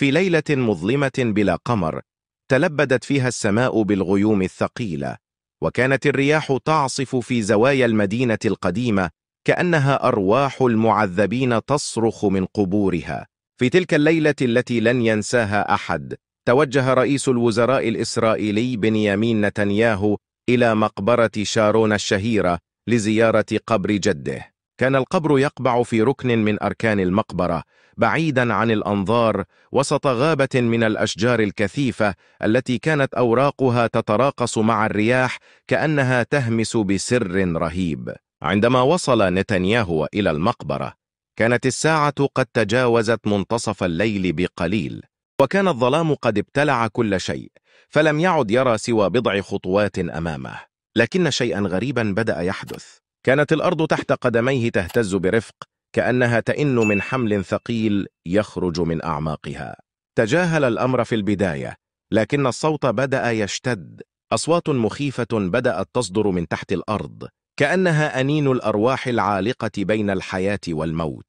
في ليلة مظلمة بلا قمر تلبدت فيها السماء بالغيوم الثقيلة وكانت الرياح تعصف في زوايا المدينة القديمة كأنها أرواح المعذبين تصرخ من قبورها في تلك الليلة التي لن ينساها أحد توجه رئيس الوزراء الإسرائيلي بنيامين نتنياهو إلى مقبرة شارون الشهيرة لزيارة قبر جده كان القبر يقبع في ركن من أركان المقبرة بعيدا عن الأنظار وسط غابة من الأشجار الكثيفة التي كانت أوراقها تتراقص مع الرياح كأنها تهمس بسر رهيب عندما وصل نتنياهو إلى المقبرة كانت الساعة قد تجاوزت منتصف الليل بقليل وكان الظلام قد ابتلع كل شيء فلم يعد يرى سوى بضع خطوات أمامه لكن شيئا غريبا بدأ يحدث كانت الأرض تحت قدميه تهتز برفق كأنها تئن من حمل ثقيل يخرج من أعماقها تجاهل الأمر في البداية لكن الصوت بدأ يشتد أصوات مخيفة بدأت تصدر من تحت الأرض كأنها أنين الأرواح العالقة بين الحياة والموت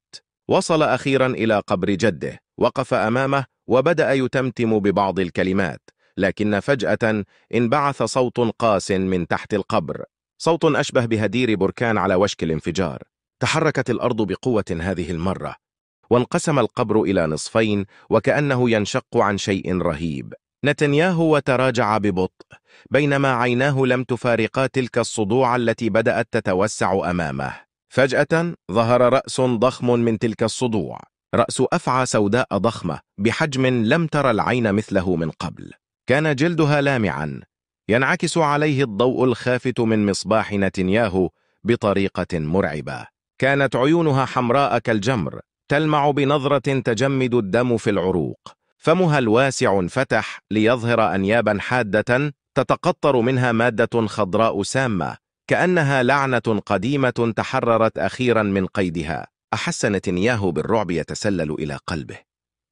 وصل أخيرا إلى قبر جده وقف أمامه وبدأ يتمتم ببعض الكلمات لكن فجأة انبعث صوت قاس من تحت القبر صوت أشبه بهدير بركان على وشك الانفجار تحركت الأرض بقوة هذه المرة وانقسم القبر إلى نصفين وكأنه ينشق عن شيء رهيب نتنياهو وتراجع ببطء بينما عيناه لم تفارقا تلك الصدوع التي بدأت تتوسع أمامه فجأة ظهر رأس ضخم من تلك الصدوع رأس أفعى سوداء ضخمة بحجم لم تر العين مثله من قبل كان جلدها لامعا ينعكس عليه الضوء الخافت من مصباح نتنياهو بطريقة مرعبة كانت عيونها حمراء كالجمر تلمع بنظرة تجمد الدم في العروق فمها الواسع انفتح ليظهر أنيابا حادة تتقطر منها مادة خضراء سامة كأنها لعنة قديمة تحررت أخيرا من قيدها أحس نتنياهو بالرعب يتسلل إلى قلبه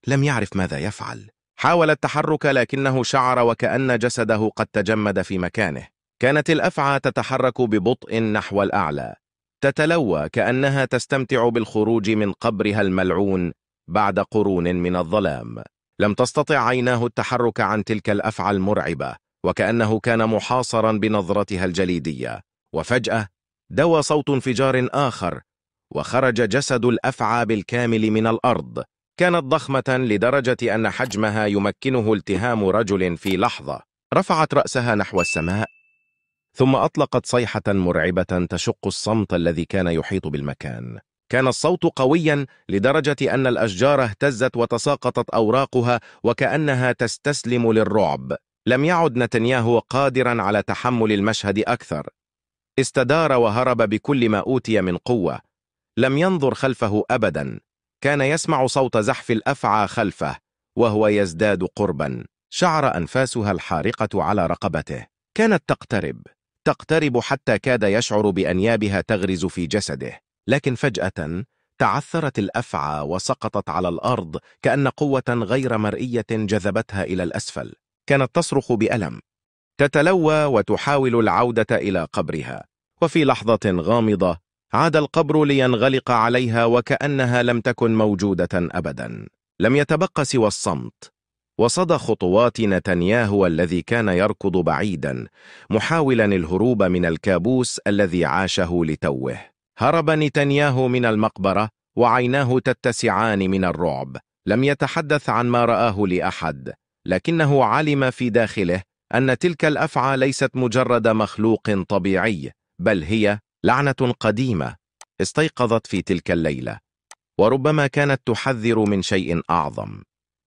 لم يعرف ماذا يفعل حاول التحرك لكنه شعر وكأن جسده قد تجمد في مكانه كانت الأفعى تتحرك ببطء نحو الأعلى تتلوى كأنها تستمتع بالخروج من قبرها الملعون بعد قرون من الظلام لم تستطع عيناه التحرك عن تلك الأفعى المرعبة وكأنه كان محاصرا بنظرتها الجليدية وفجأة دوى صوت انفجار آخر وخرج جسد الأفعى بالكامل من الأرض كانت ضخمة لدرجة أن حجمها يمكنه التهام رجل في لحظة رفعت رأسها نحو السماء ثم أطلقت صيحة مرعبة تشق الصمت الذي كان يحيط بالمكان كان الصوت قويا لدرجة أن الأشجار اهتزت وتساقطت أوراقها وكأنها تستسلم للرعب لم يعد نتنياهو قادرا على تحمل المشهد أكثر استدار وهرب بكل ما أوتي من قوة لم ينظر خلفه أبدا كان يسمع صوت زحف الأفعى خلفه وهو يزداد قربا شعر أنفاسها الحارقة على رقبته كانت تقترب تقترب حتى كاد يشعر بأنيابها تغرز في جسده لكن فجأة تعثرت الأفعى وسقطت على الأرض كأن قوة غير مرئية جذبتها إلى الأسفل كانت تصرخ بألم تتلوى وتحاول العودة إلى قبرها وفي لحظة غامضة عاد القبر لينغلق عليها وكأنها لم تكن موجودة أبدا لم يتبق سوى الصمت وصدى خطوات نتنياهو الذي كان يركض بعيدا محاولا الهروب من الكابوس الذي عاشه لتوه هرب نتنياهو من المقبرة وعيناه تتسعان من الرعب لم يتحدث عن ما رآه لأحد لكنه علم في داخله أن تلك الأفعى ليست مجرد مخلوق طبيعي بل هي لعنة قديمة استيقظت في تلك الليلة وربما كانت تحذر من شيء أعظم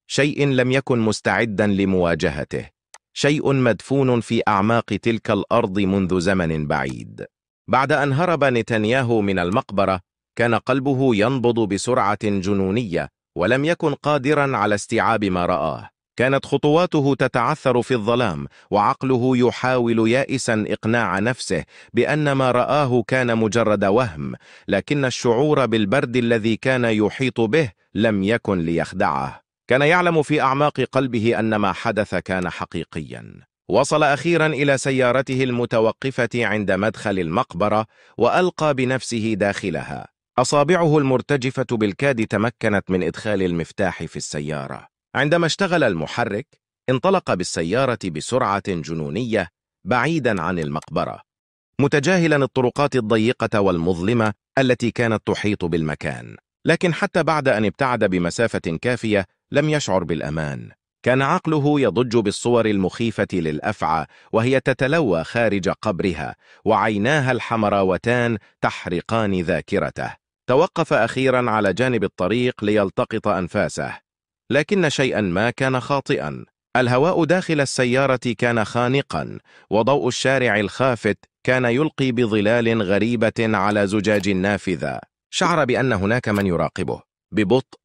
شيء لم يكن مستعدا لمواجهته شيء مدفون في أعماق تلك الأرض منذ زمن بعيد بعد أن هرب نتنياهو من المقبرة كان قلبه ينبض بسرعة جنونية ولم يكن قادرا على استيعاب ما رآه كانت خطواته تتعثر في الظلام وعقله يحاول يائسا إقناع نفسه بأن ما رآه كان مجرد وهم لكن الشعور بالبرد الذي كان يحيط به لم يكن ليخدعه كان يعلم في أعماق قلبه أن ما حدث كان حقيقيا وصل أخيرا إلى سيارته المتوقفة عند مدخل المقبرة وألقى بنفسه داخلها أصابعه المرتجفة بالكاد تمكنت من إدخال المفتاح في السيارة عندما اشتغل المحرك انطلق بالسيارة بسرعة جنونية بعيدا عن المقبرة متجاهلا الطرقات الضيقة والمظلمة التي كانت تحيط بالمكان لكن حتى بعد أن ابتعد بمسافة كافية لم يشعر بالأمان كان عقله يضج بالصور المخيفة للأفعى وهي تتلوى خارج قبرها وعيناها الحمراوتان تحرقان ذاكرته توقف أخيرا على جانب الطريق ليلتقط أنفاسه لكن شيئا ما كان خاطئا الهواء داخل السيارة كان خانقا وضوء الشارع الخافت كان يلقي بظلال غريبة على زجاج النافذة شعر بأن هناك من يراقبه ببطء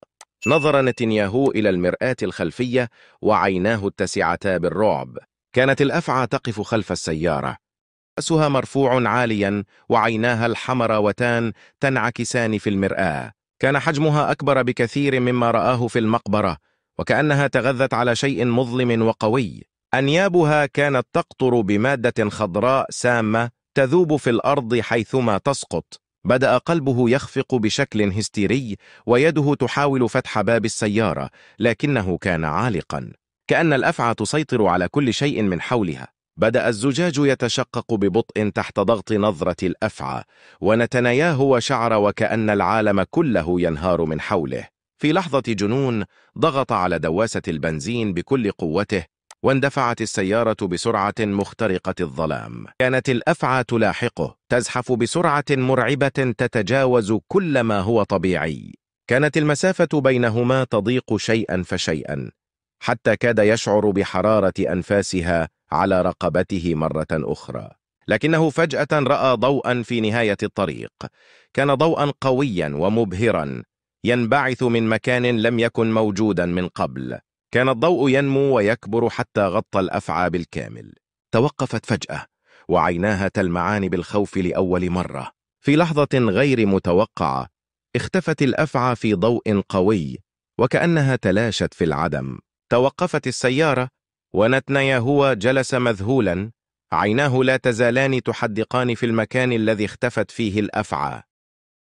نظر نتنياهو إلى المرآة الخلفية وعيناه اتسعتا بالرعب كانت الأفعى تقف خلف السيارة رأسها مرفوع عاليا وعيناها الحمراوتان تنعكسان في المرآة كان حجمها أكبر بكثير مما رآه في المقبرة وكأنها تغذت على شيء مظلم وقوي أنيابها كانت تقطر بمادة خضراء سامة تذوب في الأرض حيثما تسقط بدأ قلبه يخفق بشكل هستيري ويده تحاول فتح باب السيارة لكنه كان عالقا كأن الأفعى تسيطر على كل شيء من حولها بدأ الزجاج يتشقق ببطء تحت ضغط نظرة الأفعى ونتنياه وشعر وكأن العالم كله ينهار من حوله في لحظة جنون ضغط على دواسة البنزين بكل قوته واندفعت السيارة بسرعة مخترقة الظلام كانت الأفعى تلاحقه تزحف بسرعة مرعبة تتجاوز كل ما هو طبيعي كانت المسافة بينهما تضيق شيئا فشيئا حتى كاد يشعر بحرارة أنفاسها على رقبته مرة أخرى لكنه فجأة رأى ضوءا في نهاية الطريق كان ضوءا قويا ومبهرا ينبعث من مكان لم يكن موجودا من قبل كان الضوء ينمو ويكبر حتى غطى الأفعى بالكامل توقفت فجأة وعيناها تلمعان بالخوف لأول مرة في لحظة غير متوقعة اختفت الأفعى في ضوء قوي وكأنها تلاشت في العدم توقفت السيارة ونتنياهو جلس مذهولا عيناه لا تزالان تحدقان في المكان الذي اختفت فيه الأفعى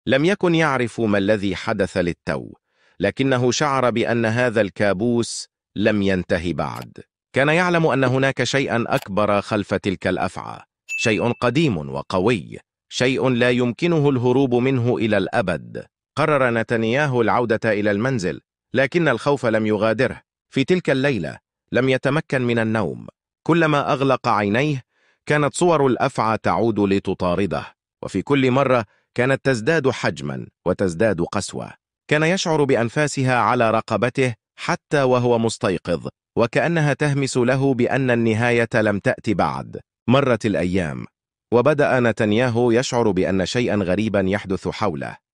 لم يكن يعرف ما الذي حدث للتو لكنه شعر بأن هذا الكابوس لم ينتهي بعد كان يعلم أن هناك شيئا أكبر خلف تلك الأفعى شيء قديم وقوي شيء لا يمكنه الهروب منه إلى الأبد قرر نتنياهو العودة إلى المنزل لكن الخوف لم يغادره في تلك الليلة لم يتمكن من النوم كلما أغلق عينيه كانت صور الأفعى تعود لتطارده وفي كل مرة كانت تزداد حجما وتزداد قسوة كان يشعر بأنفاسها على رقبته حتى وهو مستيقظ وكأنها تهمس له بأن النهاية لم تأتي بعد مرت الأيام وبدأ نتنياهو يشعر بأن شيئا غريبا يحدث حوله